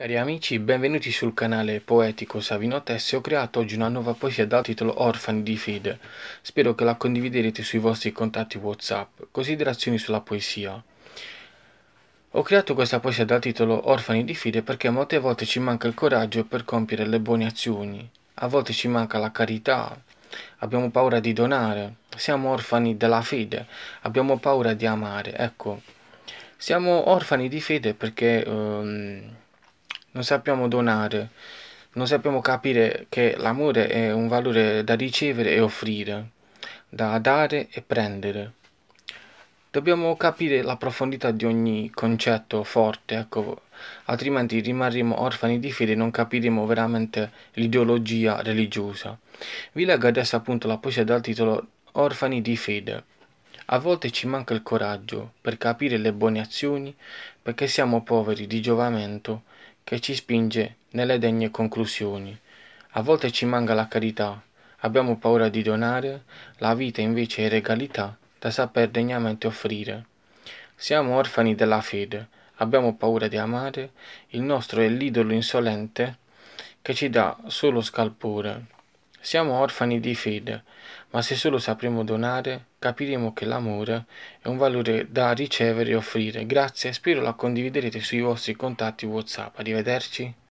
Cari amici, benvenuti sul canale poetico Savino Tessio. Ho creato oggi una nuova poesia dal titolo Orfani di Fede. Spero che la condividerete sui vostri contatti WhatsApp. Considerazioni sulla poesia. Ho creato questa poesia dal titolo Orfani di Fede perché molte volte ci manca il coraggio per compiere le buone azioni. A volte ci manca la carità. Abbiamo paura di donare. Siamo orfani della fede. Abbiamo paura di amare. Ecco. Siamo orfani di fede perché... Um, non sappiamo donare, non sappiamo capire che l'amore è un valore da ricevere e offrire, da dare e prendere. Dobbiamo capire la profondità di ogni concetto forte, ecco, altrimenti rimarremo orfani di fede e non capiremo veramente l'ideologia religiosa. Vi leggo adesso appunto la poesia dal titolo Orfani di fede. A volte ci manca il coraggio per capire le buone azioni perché siamo poveri di giovamento che ci spinge nelle degne conclusioni. A volte ci manca la carità, abbiamo paura di donare, la vita invece è regalità da saper degnamente offrire. Siamo orfani della fede, abbiamo paura di amare, il nostro è l'idolo insolente che ci dà solo scalpore. Siamo orfani di fede, ma se solo sapremo donare, capiremo che l'amore è un valore da ricevere e offrire. Grazie, spero la condividerete sui vostri contatti WhatsApp. Arrivederci.